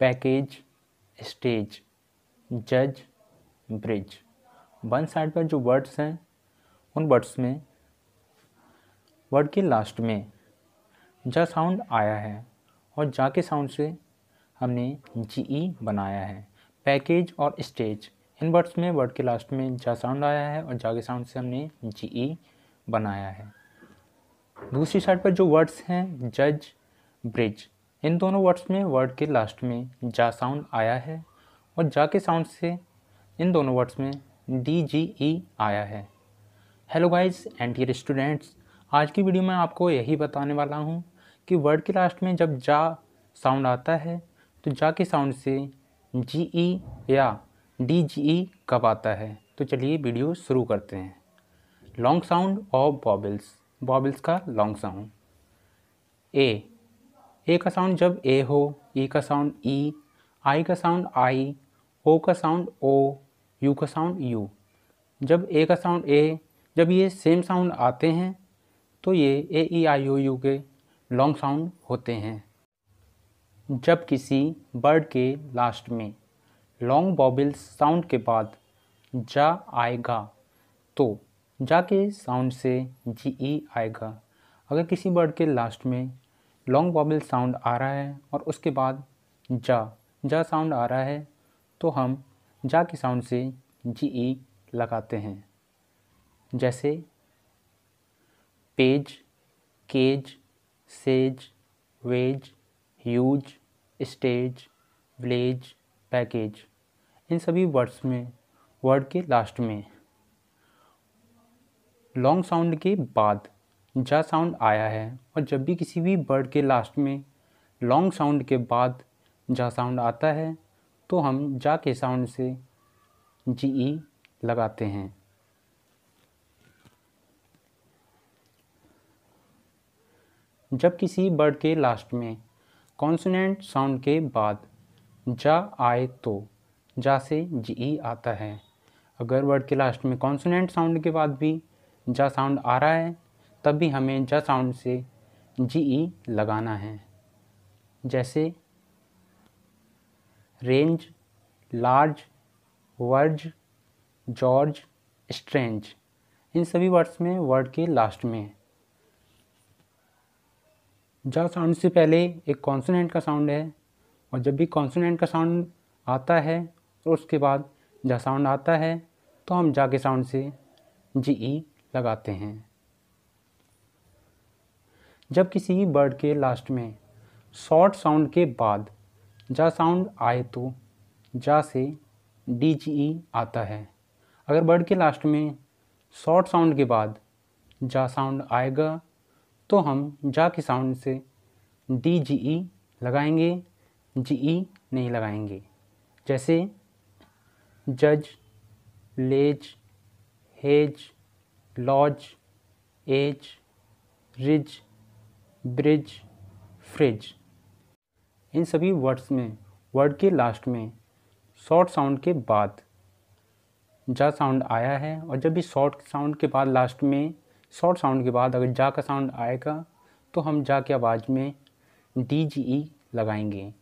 package stage जज bridge one side पर जो वर्ड्स हैं उन वर्ड्स में वर्ड के लास्ट में जा साउंड आया है और जा के साउंड से हमने जी ई e बनाया है पैकेज और स्टेज इन वर्ड्स में वर्ड के लास्ट में जा साउंड आया है और जा के साउंड से हमने जी ई e बनाया है दूसरी साइड पर जो वर्ड्स हैं जज ब्रिज इन दोनों वर्ड्स में वर्ड के लास्ट में जा साउंड आया है और जा के साउंड से इन दोनों वर्ड्स में डी जी ई आया है hello guys and dear students आज की वीडियो में आपको यही बताने वाला हूँ कि वर्ड के लास्ट में जब जा साउंड आता है तो जा के साउंड से जी ई e या डी जी ई कब आता है तो चलिए वीडियो शुरू करते हैं long sound of vowels vowels का लॉन्ग साउंड ए ए का साउंड जब ए हो ई e का साउंड ई आई का साउंड आई ओ का साउंड ओ यू का साउंड यू जब ए का साउंड ए जब ये सेम साउंड आते हैं तो ये A E I O U के लॉन्ग साउंड होते हैं जब किसी वर्ड के लास्ट में लॉन्ग बॉबल्स साउंड के बाद जा आएगा तो जा के साउंड से जी ई e आएगा अगर किसी वर्ड के लास्ट में लॉन्ग वॉबल साउंड आ रहा है और उसके बाद जा जा साउंड आ रहा है तो हम जा की साउंड से जी ई e लगाते हैं जैसे page cage sage wage huge stage village package इन सभी वर्ड्स में वर्ड के लास्ट में लॉन्ग साउंड के बाद जा साउंड आया है और जब भी किसी भी वर्ड के लास्ट में लॉन्ग साउंड के बाद जा साउंड आता है तो हम जा के साउंड से जी ई e लगाते हैं जब किसी वर्ड के लास्ट में कॉन्सोनेंट साउंड के बाद जा आए तो जा से जी ई e आता है अगर वर्ड के लास्ट में कॉन्सोनेंट साउंड के बाद भी जा साउंड आ रहा है तब भी हमें ज साउंड से जी ई लगाना है जैसे range large verge George strange इन सभी वर्ड्स में वर्ड के लास्ट में जा साउंड से पहले एक कॉन्सोनेंट का साउंड है और जब भी कॉन्सोनेंट का साउंड आता है और उसके बाद ज साउंड आता है तो हम जा के साउंड से जी ई लगाते हैं जब किसी वर्ड के लास्ट में शॉर्ट साउंड के बाद जा साउंड आए तो जा से डी जी ई आता है अगर वर्ड के लास्ट में शॉर्ट साउंड के बाद जा साउंड आएगा तो हम जा के साउंड से डी जी ई लगाएंगे जी ई नहीं लगाएंगे जैसे जज ledge hedge lodge edge ridge bridge fridge इन सभी वर्ड्स में वर्ड के लास्ट में शॉर्ट साउंड के बाद जा साउंड आया है और जब भी शॉर्ट साउंड के बाद लास्ट में शॉर्ट साउंड के बाद अगर जा का साउंड आएगा तो हम जा के आवाज़ में डी जी ई लगाएंगे